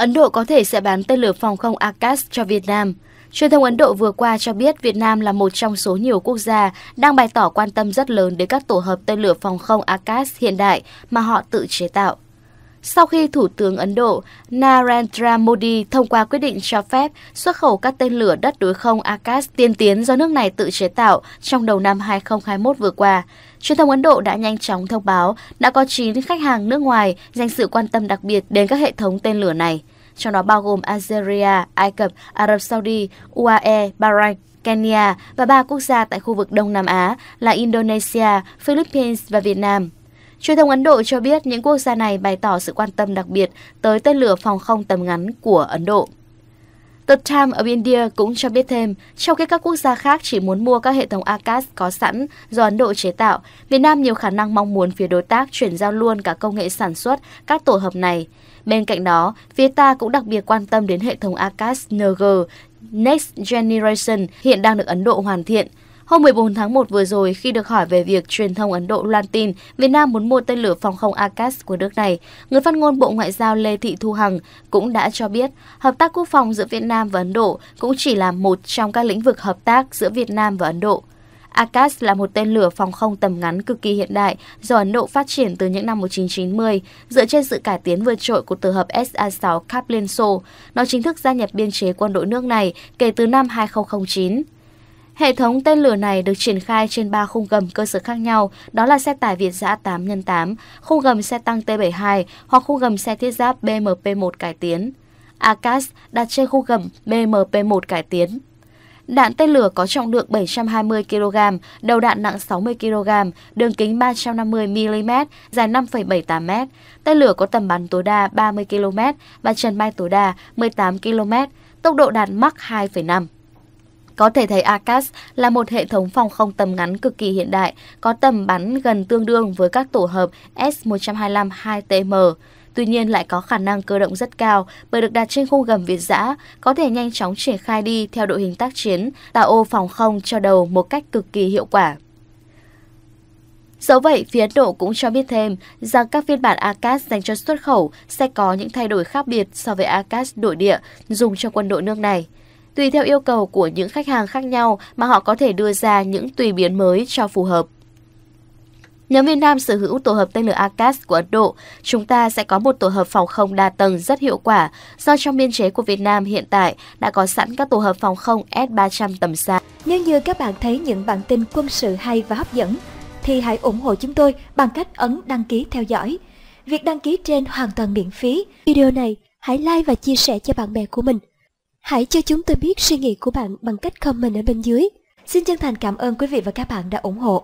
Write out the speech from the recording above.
Ấn Độ có thể sẽ bán tên lửa phòng không Akash cho Việt Nam. Truyền thông Ấn Độ vừa qua cho biết Việt Nam là một trong số nhiều quốc gia đang bày tỏ quan tâm rất lớn đến các tổ hợp tên lửa phòng không Akash hiện đại mà họ tự chế tạo sau khi Thủ tướng Ấn Độ Narendra Modi thông qua quyết định cho phép xuất khẩu các tên lửa đất đối không Akash tiên tiến do nước này tự chế tạo trong đầu năm 2021 vừa qua. Truyền thông Ấn Độ đã nhanh chóng thông báo đã có 9 khách hàng nước ngoài dành sự quan tâm đặc biệt đến các hệ thống tên lửa này, trong đó bao gồm Algeria, Ai Cập, Ả Rập Saudi, UAE, Bahrain, Kenya và ba quốc gia tại khu vực Đông Nam Á là Indonesia, Philippines và Việt Nam. Truyền thông Ấn Độ cho biết những quốc gia này bày tỏ sự quan tâm đặc biệt tới tên lửa phòng không tầm ngắn của Ấn Độ. The Times of India cũng cho biết thêm, trong khi các quốc gia khác chỉ muốn mua các hệ thống ACAS có sẵn do Ấn Độ chế tạo, Việt Nam nhiều khả năng mong muốn phía đối tác chuyển giao luôn cả công nghệ sản xuất các tổ hợp này. Bên cạnh đó, phía ta cũng đặc biệt quan tâm đến hệ thống ACAS NG Next Generation hiện đang được Ấn Độ hoàn thiện, Hôm 14 tháng 1 vừa rồi, khi được hỏi về việc truyền thông Ấn Độ loan tin Việt Nam muốn mua tên lửa phòng không Akash của nước này, người phát ngôn Bộ Ngoại giao Lê Thị Thu Hằng cũng đã cho biết hợp tác quốc phòng giữa Việt Nam và Ấn Độ cũng chỉ là một trong các lĩnh vực hợp tác giữa Việt Nam và Ấn Độ. Akash là một tên lửa phòng không tầm ngắn cực kỳ hiện đại do Ấn Độ phát triển từ những năm 1990 dựa trên sự cải tiến vượt trội của tổ hợp SA-6 Kaplan Nó chính thức gia nhập biên chế quân đội nước này kể từ năm 2009. Hệ thống tên lửa này được triển khai trên 3 khung gầm cơ sở khác nhau, đó là xe tải Việt giã 8x8, khung gầm xe tăng T-72 hoặc khung gầm xe thiết giáp BMP-1 cải tiến. Akas đặt trên khung gầm BMP-1 cải tiến. Đạn tên lửa có trọng lượng 720 kg, đầu đạn nặng 60 kg, đường kính 350 mm, dài 5,78 m. Tên lửa có tầm bắn tối đa 30 km và trần bay tối đa 18 km, tốc độ đạt Mach 2,5. Có thể thấy ACAS là một hệ thống phòng không tầm ngắn cực kỳ hiện đại, có tầm bắn gần tương đương với các tổ hợp S-125-2TM. Tuy nhiên lại có khả năng cơ động rất cao bởi được đặt trên khung gầm Việt giã, có thể nhanh chóng triển khai đi theo đội hình tác chiến, tạo ô phòng không cho đầu một cách cực kỳ hiệu quả. Dẫu vậy, phía Ấn Độ cũng cho biết thêm rằng các phiên bản ACAS dành cho xuất khẩu sẽ có những thay đổi khác biệt so với ACAS nội địa dùng cho quân đội nước này. Tùy theo yêu cầu của những khách hàng khác nhau mà họ có thể đưa ra những tùy biến mới cho phù hợp. Nhóm Việt Nam sở hữu tổ hợp tên lửa Akash của Ấn Độ, chúng ta sẽ có một tổ hợp phòng không đa tầng rất hiệu quả do trong biên chế của Việt Nam hiện tại đã có sẵn các tổ hợp phòng không S-300 tầm xa. Nếu như các bạn thấy những bản tin quân sự hay và hấp dẫn, thì hãy ủng hộ chúng tôi bằng cách ấn đăng ký theo dõi. Việc đăng ký trên hoàn toàn miễn phí. Video này hãy like và chia sẻ cho bạn bè của mình. Hãy cho chúng tôi biết suy nghĩ của bạn bằng cách comment ở bên dưới. Xin chân thành cảm ơn quý vị và các bạn đã ủng hộ.